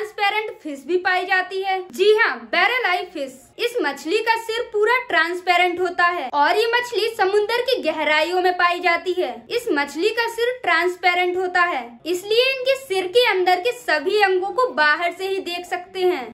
transparent fish भी पाई जाती है जी हाँ बैरल आई फिश इस मछली का सिर पूरा ट्रांसपेरेंट होता है और ये मछली समुन्दर की गहराइयों में पाई जाती है इस मछली का सिर ट्रांसपेरेंट होता है इसलिए इनके सिर के अंदर के सभी अंगों को बाहर से ही देख सकते हैं